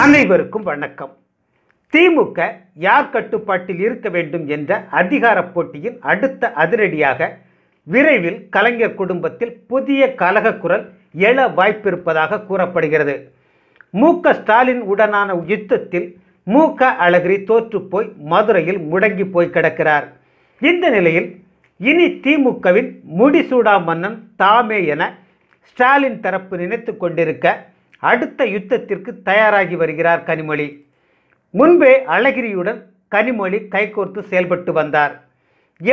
அனைவருக்கும் வணக்கம் திமுக யார் கட்டுப்பாட்டில் இருக்க வேண்டும் என்ற அதிகார போட்டியின் அடுத்த அதிரடியாக விரைவில் கலைஞர் குடும்பத்தில் புதிய கலக குரல் எழ வாய்ப்பிருப்பதாக கூறப்படுகிறது மு க ஸ்டாலின் உடனான யுத்தத்தில் மு க அழகிரி தோற்றுப்போய் மதுரையில் முடங்கி போய் கிடக்கிறார் இந்த நிலையில் இனி திமுகவின் முடிசூடா மன்னன் தாமே என ஸ்டாலின் தரப்பு நினைத்து கொண்டிருக்க அடுத்த யுத்தத்திற்கு தயாராகி வருகிறார் கனிமொழி முன்பே அழகிரியுடன் கனிமொழி கைகோர்த்து செயல்பட்டு வந்தார்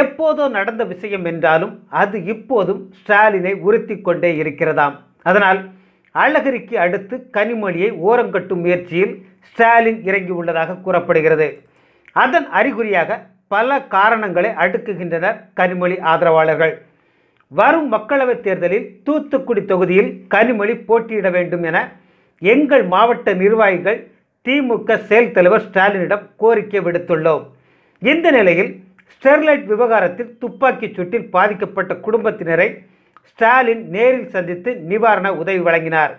எப்போதோ நடந்த விஷயம் என்றாலும் அது இப்போதும் ஸ்டாலினை உறுத்தி கொண்டே இருக்கிறதாம் அதனால் அழகிரிக்கு அடுத்து கனிமொழியை ஓரங்கட்டும் முயற்சியில் ஸ்டாலின் இறங்கியுள்ளதாக கூறப்படுகிறது அதன் அறிகுறியாக பல காரணங்களை அடுக்குகின்றனர் கனிமொழி ஆதரவாளர்கள் வரும் மக்களவைத் தேர்தலில் தூத்துக்குடி தொகுதியில் கனிமொழி போட்டியிட வேண்டும் என எங்கள் மாவட்ட நிர்வாகிகள் திமுக செயல் தலைவர் ஸ்டாலினிடம் கோரிக்கை விடுத்துள்ளோம் இந்த நிலையில் ஸ்டெர்லைட் விவகாரத்தில் துப்பாக்கிச் சூட்டில் பாதிக்கப்பட்ட குடும்பத்தினரை ஸ்டாலின் நேரில் சந்தித்து நிவாரண உதவி வழங்கினார்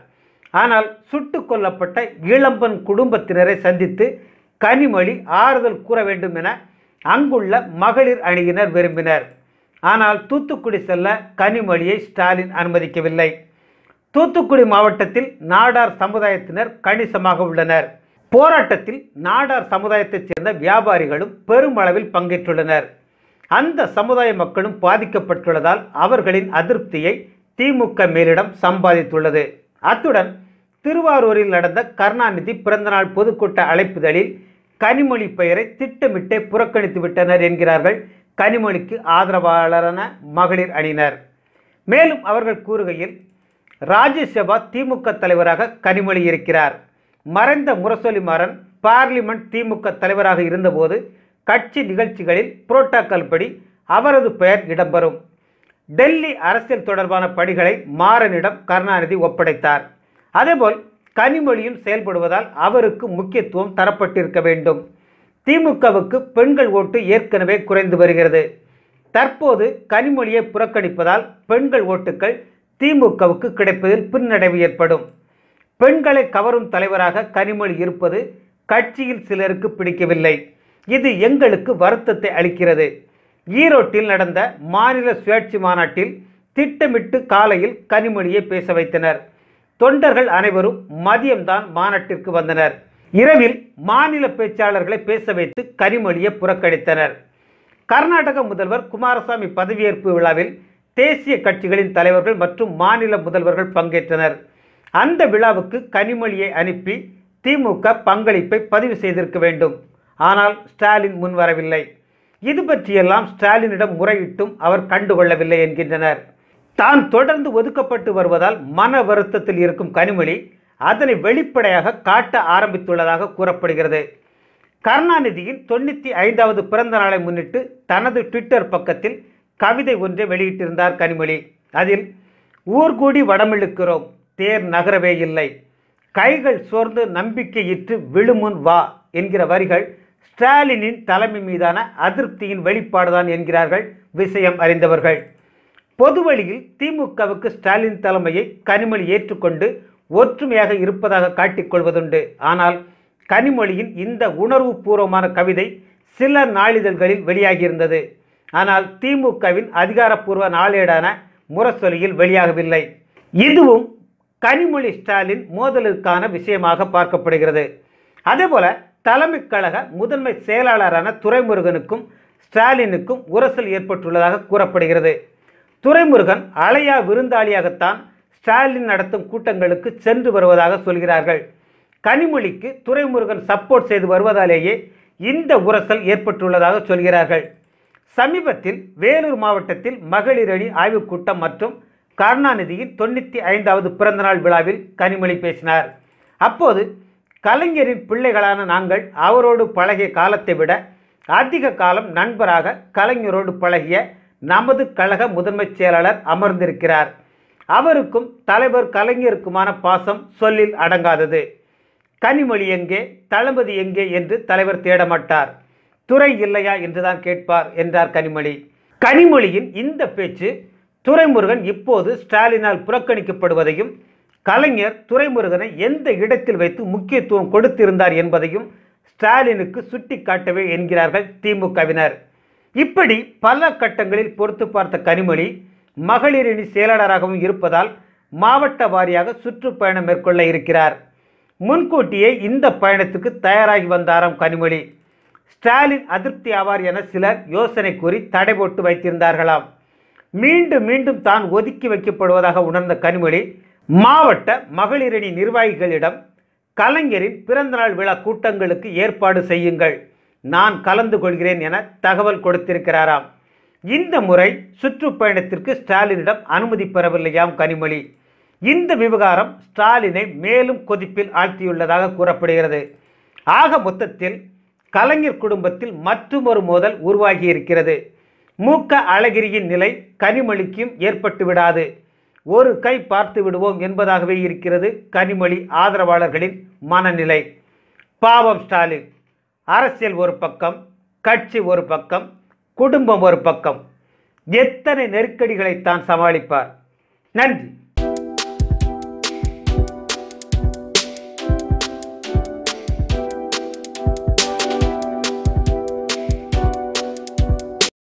ஆனால் சுட்டுக் கொல்லப்பட்ட இளம்பன் குடும்பத்தினரை சந்தித்து கனிமொழி ஆறுதல் கூற வேண்டும் என அங்குள்ள மகளிர் அணியினர் விரும்பினர் ஆனால் தூத்துக்குடி செல்ல கனிமொழியை ஸ்டாலின் அனுமதிக்கவில்லை தூத்துக்குடி மாவட்டத்தில் நாடார் சமுதாயத்தினர் கணிசமாக உள்ளனர் போராட்டத்தில் நாடார் சமுதாயத்தைச் சேர்ந்த வியாபாரிகளும் பெருமளவில் பங்கேற்றுள்ளனர் அந்த சமுதாய மக்களும் பாதிக்கப்பட்டுள்ளதால் அவர்களின் அதிருப்தியை திமுக மேலிடம் சம்பாதித்துள்ளது அத்துடன் திருவாரூரில் நடந்த கருணாநிதி பிறந்தநாள் பொதுக்கூட்ட அழைப்புதலில் கனிமொழி பெயரை திட்டமிட்டே புறக்கணித்து விட்டனர் என்கிறார்கள் கனிமொழிக்கு ஆதரவாளரான மகளிர் அணியினர் மேலும் அவர்கள் கூறுகையில் ராஜ்யசபா திமுக தலைவராக கனிமொழி இருக்கிறார் மறைந்த முரசொலி மாறன் பார்லிமெண்ட் திமுக தலைவராக இருந்தபோது கட்சி நிகழ்ச்சிகளில் புரோட்டோக்கால் படி அவரது பெயர் இடம்பெறும் டெல்லி அரசியல் தொடர்பான பணிகளை மாறனிடம் கருணாநிதி ஒப்படைத்தார் அதேபோல் கனிமொழியும் செயல்படுவதால் அவருக்கு முக்கியத்துவம் தரப்பட்டிருக்க வேண்டும் திமுகவுக்கு பெண்கள் ஓட்டு ஏற்கனவே குறைந்து வருகிறது தற்போது கனிமொழியை புறக்கணிப்பதால் பெண்கள் ஓட்டுக்கள் திமுகவுக்கு கிடைப்பதில் பின்னடைவு ஏற்படும் பெண்களை கவரும் தலைவராக கனிமொழி இருப்பது கட்சியில் சிலருக்கு பிடிக்கவில்லை இது எங்களுக்கு வருத்தத்தை அளிக்கிறது ஈரோட்டில் நடந்த மாநில சுயாட்சி மாநாட்டில் திட்டமிட்டு காலையில் கனிமொழியை பேச வைத்தனர் தொண்டர்கள் அனைவரும் மதியம்தான் மாநாட்டிற்கு வந்தனர் இரவில் மாநில பேச்சாளர்களை பேச வைத்து கனிமொழியை புறக்கணித்தனர் கர்நாடக முதல்வர் குமாரசாமி பதவியேற்பு விழாவில் தேசிய கட்சிகளின் தலைவர்கள் மற்றும் மாநில முதல்வர்கள் பங்கேற்றனர் அந்த விழாவுக்கு கனிமொழியை அனுப்பி திமுக பங்களிப்பை பதிவு செய்திருக்க வேண்டும் ஆனால் ஸ்டாலின் முன்வரவில்லை இது பற்றியெல்லாம் ஸ்டாலினிடம் முறையிட்டும் அவர் கண்டுகொள்ளவில்லை என்கின்றனர் தான் தொடர்ந்து ஒதுக்கப்பட்டு வருவதால் மன வருத்தத்தில் இருக்கும் கனிமொழி அதனை வெளிப்படையாக காட்ட ஆரம்பித்துள்ளதாக கூறப்படுகிறது கருணாநிதியின் தொண்ணூற்றி ஐந்தாவது பிறந்த நாளை முன்னிட்டு தனது ட்விட்டர் பக்கத்தில் கவிதை ஒன்றை வெளியிட்டிருந்தார் கனிமொழி அதில் ஊர்கூடி வடமிழுக்கிறோம் தேர் நகரவே இல்லை கைகள் சோர்ந்து நம்பிக்கையிற்று விழுமுன் வா என்கிற வரிகள் ஸ்டாலினின் தலைமை மீதான அதிருப்தியின் வெளிப்பாடுதான் என்கிறார்கள் விஷயம் அறிந்தவர்கள் பொதுவழியில் திமுகவுக்கு ஸ்டாலின் தலைமையை கனிமொழி ஏற்றுக்கொண்டு ஒற்றுமையாக இருப்பதாக காட்டிக்கொள்வதுண்டு ஆனால் கனிமொழியின் இந்த உணர்வு பூர்வமான கவிதை சில நாளிதழ்களில் வெளியாகியிருந்தது ஆனால் திமுகவின் அதிகாரப்பூர்வ நாளேடான முரசொலியில் வெளியாகவில்லை இதுவும் கனிமொழி ஸ்டாலின் மோதலுக்கான விஷயமாக பார்க்கப்படுகிறது அதேபோல தலைமை கழக முதன்மை செயலாளரான துரைமுருகனுக்கும் ஸ்டாலினுக்கும் உரசல் ஏற்பட்டுள்ளதாக கூறப்படுகிறது துரைமுருகன் அலையா விருந்தாளியாகத்தான் ஸ்டாலின் நடத்தும் கூட்டங்களுக்கு சென்று வருவதாக சொல்கிறார்கள் கனிமொழிக்கு துரைமுருகன் சப்போர்ட் செய்து வருவதாலேயே இந்த உரசல் ஏற்பட்டுள்ளதாக சொல்கிறார்கள் சமீபத்தில் வேலூர் மாவட்டத்தில் மகளிர் அணி ஆய்வுக் கூட்டம் மற்றும் கருணாநிதியின் தொண்ணூற்றி ஐந்தாவது பிறந்தநாள் விழாவில் கனிமொழி பேசினார் அப்போது கலைஞரின் பிள்ளைகளான நாங்கள் அவரோடு பழகிய காலத்தை விட அதிக காலம் நண்பராக கலைஞரோடு பழகிய நமது கழக முதன்மைச் செயலாளர் அமர்ந்திருக்கிறார் அவருக்கும் தலைவர் கலைஞருக்குமான பாசம் சொல்லில் அடங்காதது கனிமொழி எங்கே தளபதி எங்கே என்று தலைவர் தேடமாட்டார் துறை இல்லையா என்றுதான் கேட்பார் என்றார் கனிமொழி கனிமொழியின் இந்த பேச்சு துரைமுருகன் இப்போது ஸ்டாலினால் புறக்கணிக்கப்படுவதையும் கலைஞர் துரைமுருகனை எந்த இடத்தில் வைத்து முக்கியத்துவம் கொடுத்திருந்தார் என்பதையும் ஸ்டாலினுக்கு சுட்டி காட்டவே என்கிறார்கள் திமுகவினர் இப்படி பல கட்டங்களில் பொறுத்து பார்த்த கனிமொழி மகளிர் செயலாளராகவும் இருப்பதால் மாவட்ட வாரியாக சுற்றுப்பயணம் மேற்கொள்ள இருக்கிறார் முன்கூட்டியே இந்த பயணத்துக்கு தயாராகி வந்தாராம் கனிமொழி ஸ்டாலின் அதிருப்தி ஆவார் என சிலர் யோசனை கூறி தடை போட்டு வைத்திருந்தார்களாம் மீண்டும் மீண்டும் தான் ஒதுக்கி வைக்கப்படுவதாக உணர்ந்த கனிமொழி மாவட்ட மகளிரணி நிர்வாகிகளிடம் கலைஞரின் பிறந்தநாள் விழா கூட்டங்களுக்கு ஏற்பாடு செய்யுங்கள் நான் கலந்து கொள்கிறேன் என தகவல் கொடுத்திருக்கிறாராம் இந்த முறை சுற்றுப்பயணத்திற்கு ஸ்டாலினிடம் அனுமதி பெறவில்லையாம் கனிமொழி இந்த விவகாரம் ஸ்டாலினை மேலும் கொதிப்பில் ஆழ்த்தியுள்ளதாக கூறப்படுகிறது ஆக மொத்தத்தில் கலைஞர் குடும்பத்தில் மற்றொரு மோதல் உருவாகி இருக்கிறது மூக்க அழகிரியின் நிலை கனிமொழிக்கும் ஏற்பட்டு விடாது ஒரு கை பார்த்து விடுவோம் என்பதாகவே இருக்கிறது கனிமொழி ஆதரவாளர்களின் மனநிலை பாவம் ஸ்டாலின் அரசியல் ஒரு பக்கம் கட்சி ஒரு பக்கம் குடும்பம் ஒரு பக்கம் எத்தனை நெருக்கடிகளை தான் சமாளிப்பார் நன்றி